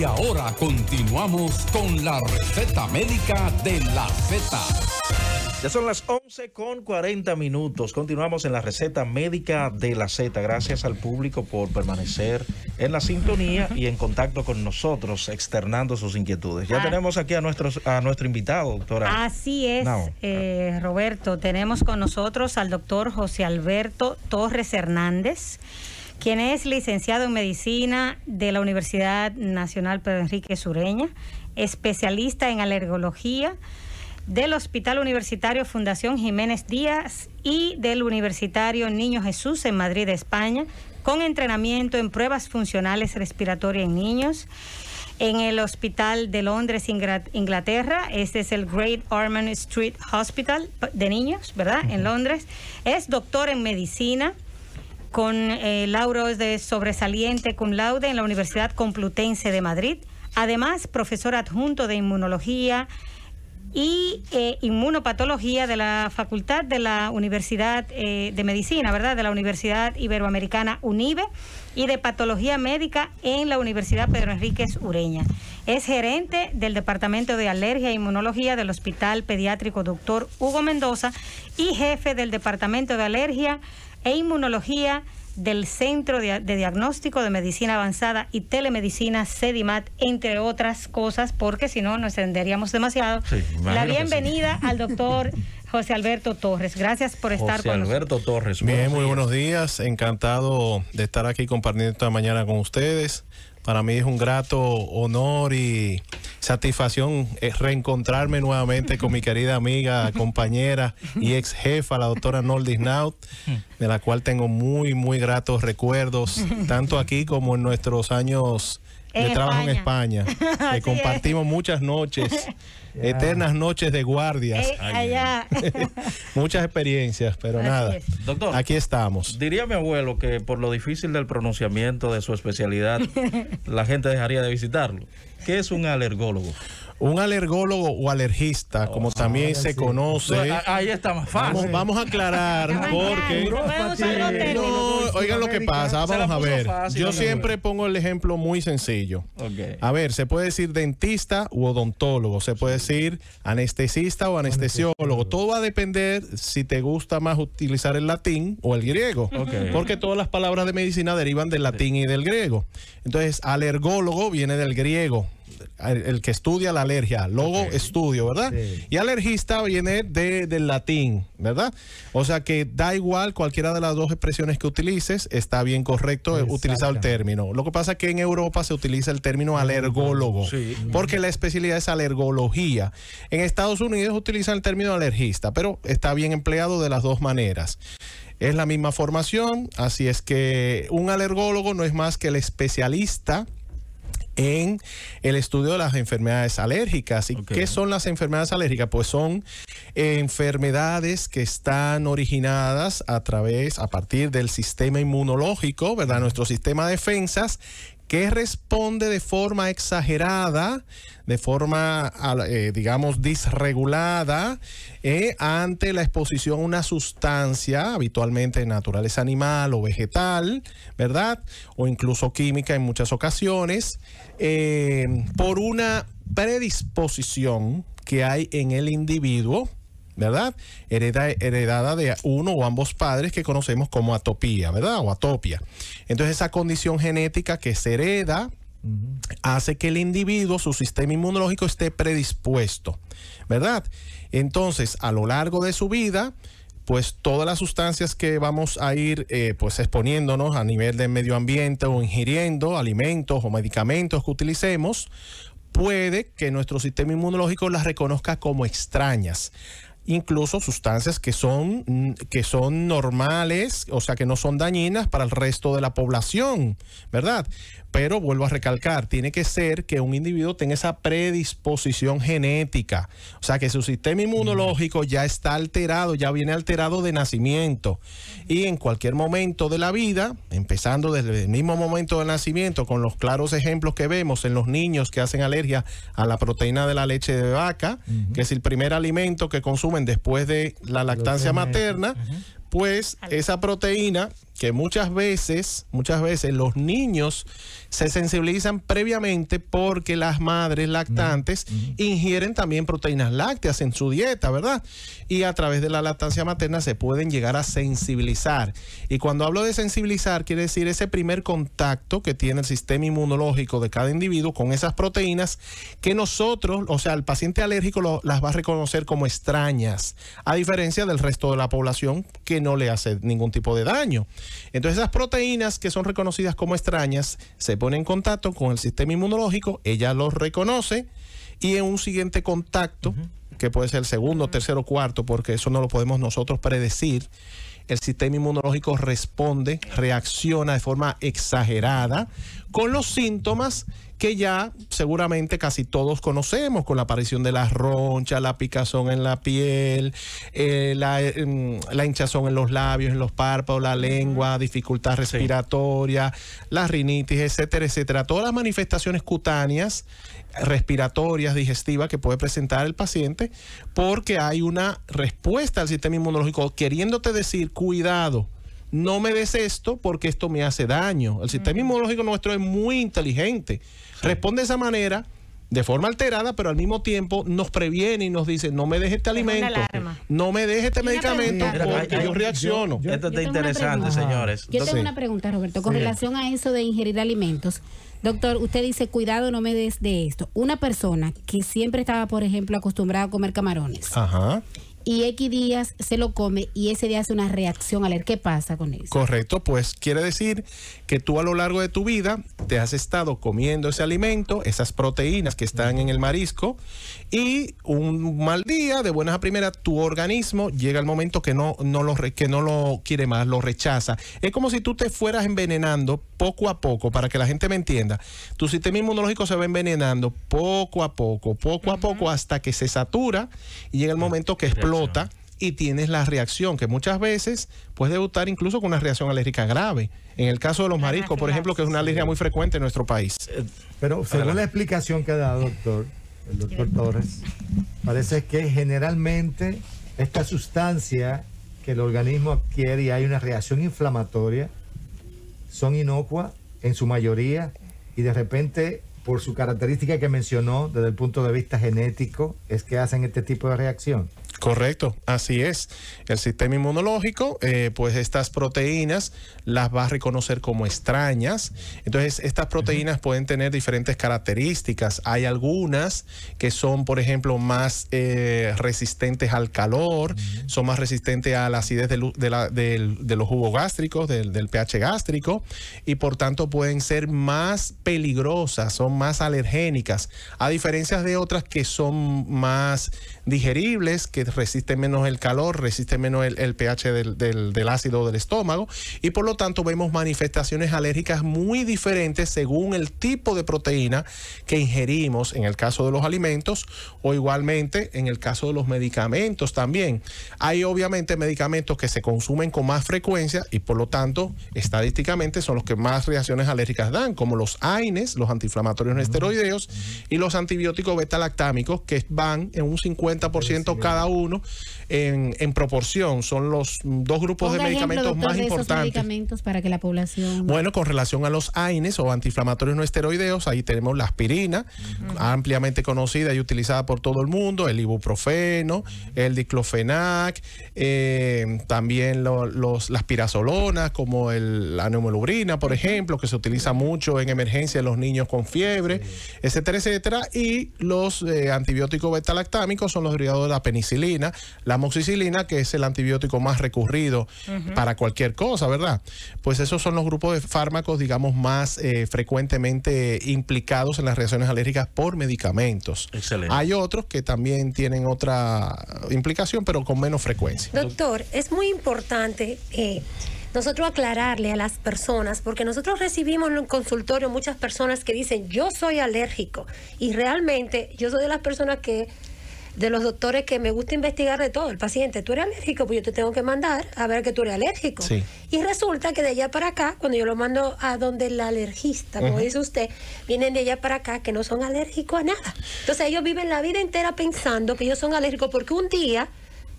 Y ahora continuamos con la receta médica de la Z. Ya son las 11 con 40 minutos. Continuamos en la receta médica de la Z. Gracias al público por permanecer en la sintonía y en contacto con nosotros, externando sus inquietudes. Ya ah. tenemos aquí a, a nuestro invitado, doctora. Así es, eh, Roberto. Tenemos con nosotros al doctor José Alberto Torres Hernández quien es licenciado en medicina de la Universidad Nacional Pedro Enrique Sureña, especialista en alergología del Hospital Universitario Fundación Jiménez Díaz y del Universitario Niño Jesús en Madrid, España, con entrenamiento en pruebas funcionales respiratorias en niños. En el Hospital de Londres, Inglaterra, este es el Great Ormond Street Hospital de niños, ¿verdad? En Londres. Es doctor en medicina con lauro eh, lauros de sobresaliente cum laude en la Universidad Complutense de Madrid. Además, profesor adjunto de inmunología y eh, inmunopatología de la Facultad de la Universidad eh, de Medicina, ¿verdad? De la Universidad Iberoamericana UNIBE y de Patología Médica en la Universidad Pedro Enríquez Ureña. Es gerente del Departamento de Alergia e Inmunología del Hospital Pediátrico Doctor Hugo Mendoza y jefe del Departamento de Alergia e Inmunología del Centro de, Diagnóstico de Medicina Avanzada y Telemedicina, CEDIMAT, entre otras cosas, porque si no nos extenderíamos demasiado. la bienvenida al doctor José Alberto Torres. Gracias por estar José Alberto Torres. Bien, muy buenos días. Encantado de estar aquí compartiendo esta mañana con ustedes. Para mí es un grato honor y satisfacción eh, reencontrarme nuevamente con mi querida amiga, compañera y ex jefa, la doctora Noldis Naut, de la cual tengo muy, muy gratos recuerdos, tanto aquí como en nuestros años trabajo en España. que compartimos muchas noches, eternas noches de guardias. Eh, muchas experiencias, pero nada. Doctor, aquí estamos. Diría mi abuelo que por lo difícil del pronunciamiento de su especialidad, la gente dejaría de visitarlo. ¿Qué es un alergólogo? un alergólogo o alergista, oh, como también ah, se conoce. ahí está más fácil. Vamos, a aclarar porque no, oigan lo que pasa, vamos a ver. Yo siempre pongo el ejemplo muy sencillo. A ver, se puede decir dentista u odontólogo, se puede decir anestesista o anestesiólogo. Todo va a depender si te gusta más utilizar el latín o el griego, porque todas las palabras de medicina derivan del latín y del griego. Entonces, alergólogo viene del griego Ah, el, que estudia la alergia, logo estudio, ¿verdad? Y alergista viene de, del latín, ¿verdad? O sea que da igual cualquiera de las dos expresiones que utilices, está bien correcto eh, utilizar el término. Lo que pasa es que en Europa se utiliza el término alergólogo, porque la especialidad es alergología. En Estados Unidos utilizan el término alergista, pero está bien empleado de las dos maneras. Es la misma formación, así es que un alergólogo no es más que el especialista en el estudio de las enfermedades alérgicas. ¿Y qué son las enfermedades alérgicas? Pues son enfermedades que están originadas a través, a partir del sistema inmunológico, ¿verdad? Nuestro sistema de defensas que responde de forma exagerada, de forma, eh, digamos, disregulada eh, ante la exposición a una sustancia, habitualmente de naturaleza animal o vegetal, ¿verdad? O incluso química en muchas ocasiones, eh, por una predisposición que hay en el individuo ¿verdad? Hereda, heredada de uno o ambos padres que conocemos como atopía, ¿verdad? O atopia. Entonces esa condición genética que se hereda hace que el individuo, su sistema inmunológico esté predispuesto, ¿verdad? Entonces, a lo largo de su vida, pues todas las sustancias que vamos a ir eh, pues exponiéndonos a nivel del medio ambiente o ingiriendo alimentos o medicamentos que utilicemos, puede que nuestro sistema inmunológico las reconozca como extrañas incluso sustancias que son, que son normales, o sea, que no son dañinas para el resto de la población, ¿verdad? Pero vuelvo a recalcar, tiene que ser que un individuo tenga esa predisposición genética, o sea, que su sistema inmunológico ya está alterado, ya viene alterado de nacimiento. Y en cualquier momento de la vida, empezando desde el mismo momento del nacimiento, con los claros ejemplos que vemos en los niños que hacen alergia a la proteína de la leche de vaca, que es el primer alimento que consumen después de la lactancia materna, pues esa proteína que muchas veces, muchas veces los niños se sensibilizan previamente porque las madres lactantes ingieren también proteínas lácteas en su dieta, ¿verdad? Y a través de la lactancia materna se pueden llegar a sensibilizar. Y cuando hablo de sensibilizar, quiere decir ese primer contacto que tiene el sistema inmunológico de cada individuo con esas proteínas que nosotros, o sea, el paciente alérgico las va a reconocer como extrañas, a diferencia del resto de la población que no le hace ningún tipo de daño. Entonces esas proteínas que son reconocidas como extrañas se ponen en contacto con el sistema inmunológico, ella los reconoce y en un siguiente contacto, que puede ser el segundo, tercero, cuarto, porque eso no lo podemos nosotros predecir, el sistema inmunológico responde, reacciona de forma exagerada con los síntomas que ya seguramente casi todos conocemos con la aparición de las ronchas, la picazón en la piel, eh, em, la, hinchazón en los labios, en los párpados, la lengua, dificultad respiratoria, las la rinitis, etcétera, etcétera. Todas las manifestaciones cutáneas, respiratorias, digestivas que puede presentar el paciente porque hay una respuesta al sistema inmunológico queriéndote decir, cuidado no me des esto porque esto me hace daño. El sistema inmunológico nuestro es muy inteligente. Responde de esa manera, de forma alterada, pero al mismo tiempo nos previene y nos dice, no me dejes este alimento, no me dejes este medicamento porque yo reacciono. esto está interesante, señores. Yo tengo una pregunta, Roberto, con relación a eso de ingerir alimentos. Doctor, usted dice, cuidado, no me des de esto. Una persona que siempre estaba, por ejemplo, acostumbrada a comer camarones. Ajá y X días se lo come y ese día hace una reacción leer ¿Qué pasa con eso? Correcto, pues quiere decir que tú a lo largo de tu vida te has estado comiendo ese alimento, esas proteínas que están en el marisco y un mal día, de buenas a primeras, tu organismo llega el momento que no, no, lo, que no lo quiere más, lo rechaza. Es como si tú te fueras envenenando poco a poco, para que la gente me entienda. Tu sistema inmunológico se va envenenando poco a poco, poco a poco, hasta que se satura y llega el momento que explota y tienes la reacción, que muchas veces puede debutar incluso con una reacción alérgica grave. En el caso de los mariscos, por ejemplo, que es una alergia muy frecuente en nuestro país. Pero según la explicación que da, doctor, el doctor Torres, parece que generalmente esta sustancia que el organismo adquiere y hay una reacción inflamatoria son inocuas en su mayoría y de repente por su característica que mencionó desde el punto de vista genético es que hacen este tipo de reacción. Correcto, así es. El sistema inmunológico, eh, pues estas proteínas las va a reconocer como extrañas. Entonces, estas proteínas pueden tener diferentes características. Hay algunas que son, por ejemplo, más eh, resistentes al calor, son más resistentes a la acidez de, los jugos gástricos, del, del pH gástrico, y por tanto pueden ser más peligrosas, son más alergénicas, a diferencia de otras que son más digeribles, que resiste menos el calor, resiste menos el, pH del, ácido del estómago y por lo tanto vemos manifestaciones alérgicas muy diferentes según el tipo de proteína que ingerimos en el caso de los alimentos o igualmente en el caso de los medicamentos también. Hay obviamente medicamentos que se consumen con más frecuencia y por lo tanto estadísticamente son los que más reacciones alérgicas dan, como los AINES, los antiinflamatorios mm. esteroideos y los antibióticos beta-lactámicos que van en un 50% cada uno en, proporción son los dos grupos de medicamentos más importantes. medicamentos para que la población... Bueno, con relación a los AINES o antiinflamatorios no esteroideos, ahí tenemos la aspirina, ampliamente conocida y utilizada por todo el mundo, el ibuprofeno, el diclofenac, eh, también los, las pirazolonas como el, la neumolubrina, por ejemplo, que se utiliza mucho en emergencia en los niños con fiebre, etcétera, etcétera. Y los eh, antibióticos betalactámicos son los derivados de la penicilina la amoxicilina, que es el antibiótico más recurrido para cualquier cosa, ¿verdad? Pues esos son los grupos de fármacos, digamos, más eh, frecuentemente implicados en las reacciones alérgicas por medicamentos. Excelente. Hay otros que también tienen otra implicación, pero con menos frecuencia. Doctor, es muy importante... Eh, nosotros aclararle a las personas, porque nosotros recibimos en un consultorio muchas personas que dicen, yo soy alérgico, y realmente yo soy de las personas que de los doctores que me gusta investigar de todo. El paciente, tú eres alérgico, pues yo te tengo que mandar a ver que tú eres alérgico. Y resulta que de allá para acá, cuando yo lo mando a donde el alergista, como dice usted, vienen de allá para acá que no son alérgicos a nada. Entonces ellos viven la vida entera pensando que ellos son alérgicos porque un día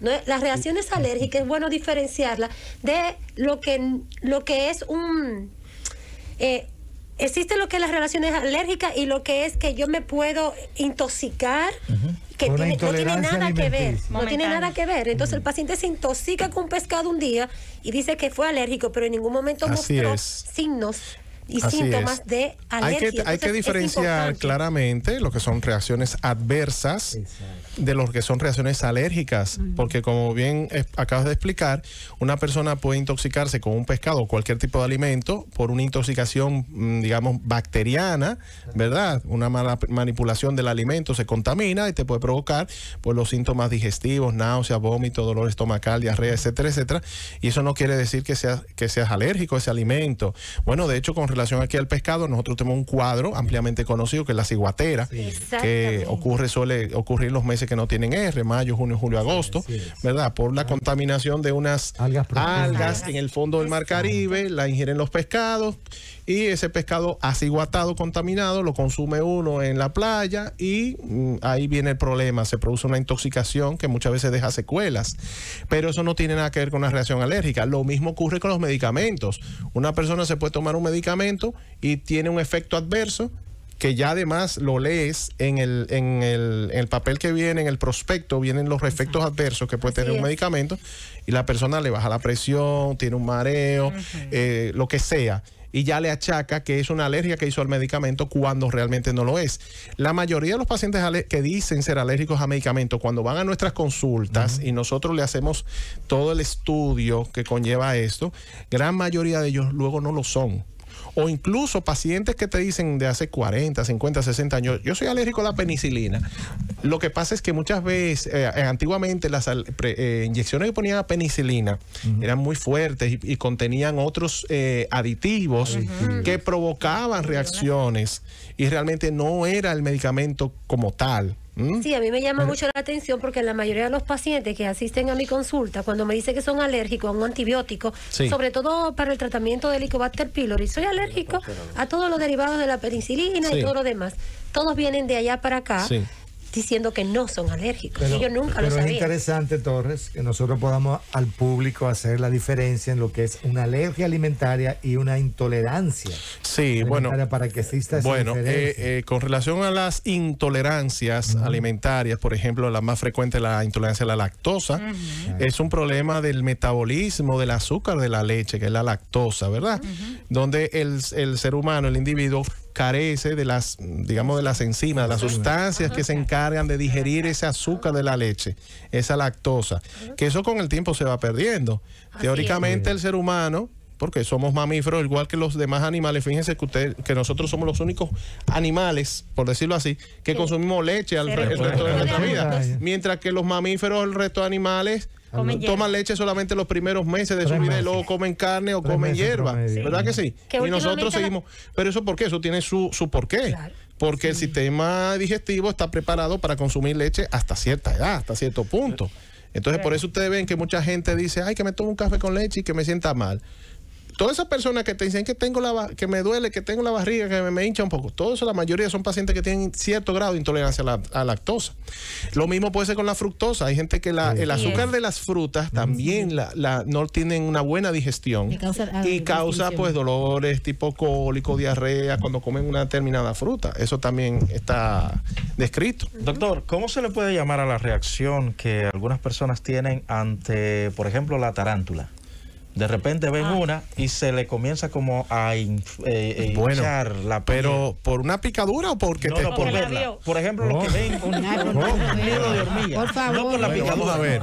¿no? las reacciones alérgicas es bueno diferenciarlas de lo que, lo que es un... Eh, existe lo que es las relaciones alérgicas y lo que es que yo me puedo intoxicar. Que no tiene nada que ver, no tiene nada que ver. Entonces el paciente se intoxica con pescado un día y dice que fue alérgico, pero en ningún momento mostró signos y síntomas de alergia. Hay que, diferenciar claramente lo que son reacciones adversas de lo que son reacciones alérgicas, porque como bien acabas de explicar, una persona puede intoxicarse con un pescado o cualquier tipo de alimento por una intoxicación, mm, digamos, bacteriana, ¿verdad? Una mala manipulación del alimento se contamina y te puede provocar pues, los síntomas digestivos, náuseas, vómito, dolor estomacal, diarrea, etcétera, etcétera. Y eso no quiere decir que seas, que seas alérgico a ese alimento. Bueno, de hecho, con relación aquí al pescado, nosotros tenemos un cuadro ampliamente conocido que es la ciguatera, que ocurre, suele ocurrir los meses que no tienen R, mayo, junio, julio, agosto, ¿verdad? Por la ah. contaminación de unas algas, en el fondo del mar Caribe, la ingieren los pescados y ese pescado aciguatado, contaminado, lo consume uno en la playa y mm, ahí viene el problema, se produce una intoxicación que muchas veces deja secuelas, pero eso no tiene nada que ver con una reacción alérgica. Lo mismo ocurre con los medicamentos. Una persona se puede tomar un medicamento y tiene un efecto adverso que ya además lo lees en el, papel que viene, en el prospecto, vienen los efectos adversos que puede tener un medicamento y la persona le baja la presión, tiene un mareo, eh, lo que sea y ya le achaca que es una alergia que hizo al medicamento cuando realmente no lo es. La mayoría de los pacientes que dicen ser alérgicos a medicamentos, cuando van a nuestras consultas y nosotros le hacemos todo el estudio que conlleva esto, gran mayoría de ellos luego no lo son o incluso pacientes que te dicen de hace 40, 50, 60 años, yo soy alérgico a la penicilina. Lo que pasa es que muchas veces, eh, eh, antiguamente las eh, inyecciones que ponían a penicilina eran muy fuertes y, contenían otros aditivos que provocaban reacciones y realmente no era el medicamento como tal. Mm. Sí, a mí me llama mucho la atención porque la mayoría de los pacientes que asisten a mi consulta, cuando me dice que son alérgicos a un antibiótico, sobre todo para el tratamiento del Helicobacter pylori, soy alérgico a todos los derivados de la penicilina y todo lo demás. Todos vienen de allá para acá. Sí diciendo que no son alérgicos. Pero, Ellos nunca pero lo Pero Es interesante, Torres, que nosotros podamos al público hacer la diferencia en lo que es una alergia alimentaria y una intolerancia. Sí, bueno. Para que exista esa Bueno, eh, eh, con relación a las intolerancias alimentarias, por ejemplo, la más frecuente, es la intolerancia a la lactosa, es un problema del metabolismo del azúcar de la leche, que es la lactosa, ¿verdad? Donde el, el ser humano, el individuo, carece de las, digamos, de las enzimas, de las sustancias que se encargan de digerir ese azúcar de la leche, esa lactosa, que eso con el tiempo se va perdiendo. Teóricamente el ser humano, porque somos mamíferos igual que los demás animales. Fíjense que usted, que nosotros somos los únicos animales, por decirlo así, que consumimos leche al, resto de nuestra vida. Mientras que los mamíferos, el resto de animales, Ah, toman leche solamente los primeros meses de su vida y luego comen carne o comen hierba. ¿Verdad que sí? y nosotros seguimos. Pero eso por qué? Eso tiene su, su porqué. Porque el sistema digestivo está preparado para consumir leche hasta cierta edad, hasta cierto punto. Entonces, por eso ustedes ven que mucha gente dice, ay, que me tomo un café con leche y que me sienta mal todas esas personas que te dicen que tengo la que me duele, que tengo la barriga, que me, hincha un poco, todo eso, la mayoría son pacientes que tienen cierto grado de intolerancia a la lactosa. Lo mismo puede ser con la fructosa. Hay gente que el azúcar de las frutas también no tienen una buena digestión y causa, y causa pues dolores tipo cólico, diarrea cuando comen una determinada fruta. Eso también está descrito. Doctor, ¿cómo se le puede llamar a la reacción que algunas personas tienen ante, por ejemplo, la tarántula? De repente ven ah. una y se le comienza como a eh, eh, hinchar la piel. Pero por una picadura o porque te por Por ejemplo, los que ven un, de hormigas... Por No por la picadura. A ver.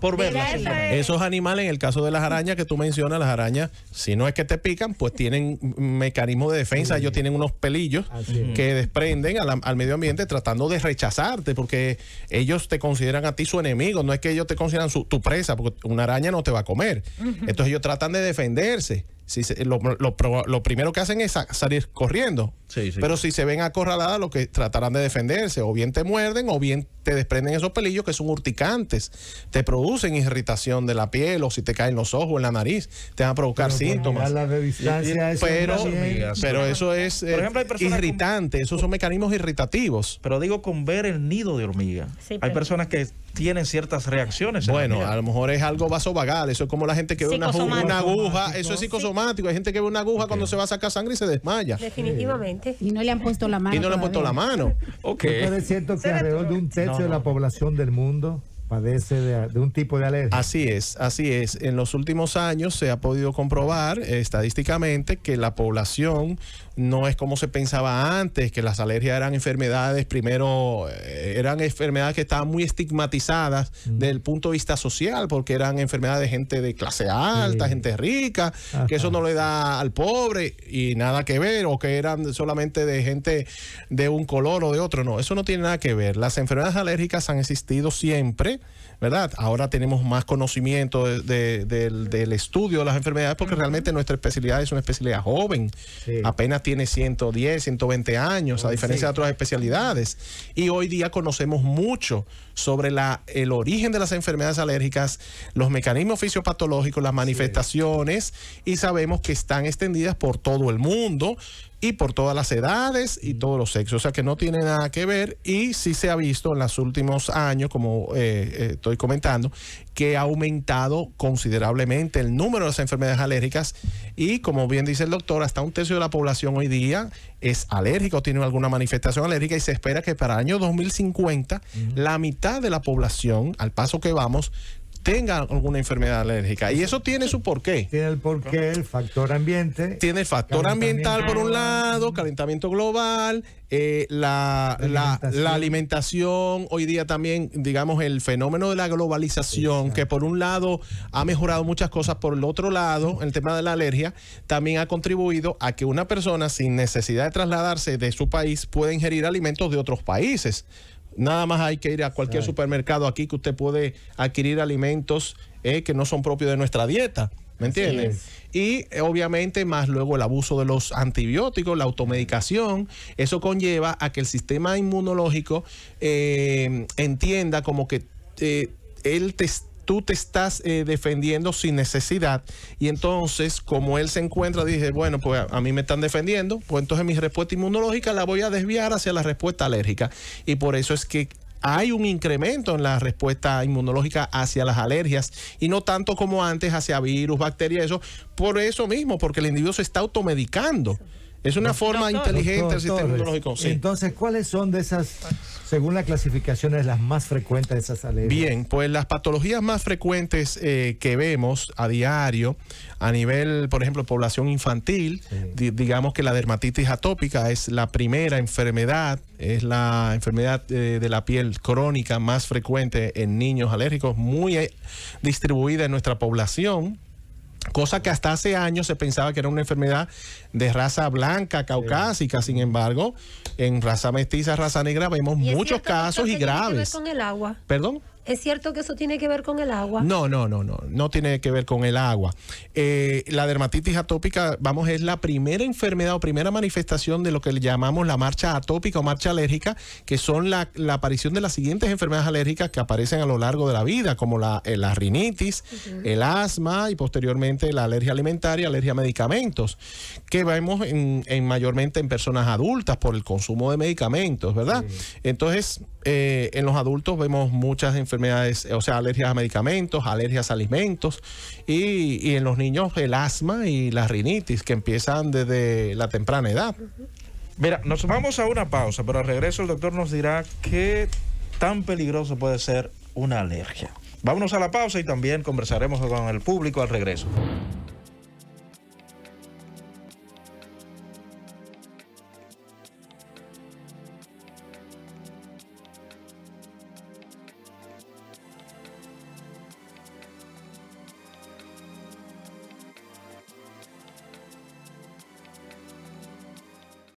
Por verla. Esos animales, en el caso de las arañas que tú mencionas, las arañas, si no es que te pican, pues tienen mecanismo de defensa. Ellos tienen unos pelillos que desprenden al, medio ambiente tratando de rechazarte porque ellos te consideran a ti su enemigo. No es que ellos te consideran su, tu presa, porque una araña no te va a comer. Entonces ellos tratan de defenderse. Si lo, primero que hacen es salir corriendo. Pero si se ven acorraladas, lo que tratarán de defenderse, o bien te muerden, o bien te desprenden esos pelillos que son urticantes, te producen irritación de la piel o si te caen los ojos, en la nariz, te van a provocar síntomas. pero, eso es eh, irritante, esos son mecanismos irritativos. Pero digo con ver el nido de hormiga. hay personas que tienen ciertas reacciones. Bueno, a lo mejor es algo vasovagal, eso es como la gente que ve una, aguja, eso es psicosomático, hay gente que ve una aguja cuando se va a sacar sangre y se desmaya. Definitivamente. Y no le han puesto la mano. Y no le han puesto la mano. Ok. es cierto que alrededor de un de la población del mundo? padece de, un tipo de alergia. Así es, así es. En los últimos años se ha podido comprobar eh, estadísticamente que la población no es como se pensaba antes, que las alergias eran enfermedades, primero eh, eran enfermedades que estaban muy estigmatizadas mm. desde el punto de vista social, porque eran enfermedades de gente de clase alta, gente rica, que eso no le da al pobre y nada que ver, o que eran solamente de gente de un color o de otro. No, eso no tiene nada que ver. Las enfermedades alérgicas han existido siempre ¿verdad? Ahora tenemos más conocimiento del, estudio de las enfermedades porque realmente nuestra especialidad es una especialidad joven, apenas tiene 110, 120 años, a diferencia de otras especialidades. Y hoy día conocemos mucho sobre la, el origen de las enfermedades alérgicas, los mecanismos fisiopatológicos, las manifestaciones y sabemos que están extendidas por todo el mundo y por todas las edades y todos los sexos, o sea que no tiene nada que ver y sí se ha visto en los últimos años, como eh, eh, estoy comentando, que ha aumentado considerablemente el número de las enfermedades alérgicas y como bien dice el doctor, hasta un tercio de la población hoy día es alérgico, tiene alguna manifestación alérgica y se espera que para el año 2050 la mitad de la población, al paso que vamos, tenga alguna enfermedad alérgica. Y eso tiene su porqué. Tiene el porqué, el factor ambiente. Tiene el factor ambiental por un lado, calentamiento global, eh, la, la, alimentación. hoy día también, digamos, el fenómeno de la globalización, que por un lado ha mejorado muchas cosas, por el otro lado, el tema de la alergia también ha contribuido a que una persona sin necesidad de trasladarse de su país pueda ingerir alimentos de otros países. Nada más hay que ir a cualquier supermercado aquí que usted puede adquirir alimentos eh, que no son propios de nuestra dieta. ¿Me entienden? Y eh, obviamente más luego el abuso de los antibióticos, la automedicación, eso conlleva a que el sistema inmunológico eh, entienda como que él te, tú te estás eh, defendiendo sin necesidad. Y entonces, como él se encuentra, dice, bueno, pues a, mí me están defendiendo, pues entonces mi respuesta inmunológica la voy a desviar hacia la respuesta alérgica. Y por eso es que hay un incremento en la respuesta inmunológica hacia las alergias y no tanto como antes hacia virus, bacterias, eso, por eso mismo, porque el individuo se está automedicando. Es una forma inteligente del sistema inmunológico. Entonces, ¿cuáles son de esas, según las clasificación, las más frecuentes de esas alergias? Bien, pues las patologías más frecuentes eh, que vemos a diario, a nivel, por ejemplo, población infantil, digamos que la dermatitis atópica es la primera enfermedad, es la enfermedad eh, de la piel crónica más frecuente en niños alérgicos, muy eh, distribuida en nuestra población cosa que hasta hace años se pensaba que era una enfermedad de raza blanca, caucásica, sin embargo, en raza mestiza, raza negra vemos muchos casos y graves. Con el agua. ¿Perdón? ¿Es cierto que eso tiene que ver con el agua? No, no, no, no, no tiene que ver con el agua. Eh, la dermatitis atópica, vamos, es la primera enfermedad o primera manifestación de lo que le llamamos la marcha atópica o marcha alérgica, que son la, aparición de las siguientes enfermedades alérgicas que aparecen a lo largo de la vida, como la, eh, la rinitis, el asma y posteriormente la alergia alimentaria, alergia a medicamentos, que vemos en, mayormente en personas adultas por el consumo de medicamentos, ¿verdad? Entonces, eh, en los adultos vemos muchas enfermedades, o sea, alergias a medicamentos, alergias a alimentos, y, y en los niños el asma y la rinitis, que empiezan desde la temprana edad. Mira, nos vamos a una pausa, pero al regreso el doctor nos dirá qué tan peligroso puede ser una alergia. Vámonos a la pausa y también conversaremos con el público al regreso.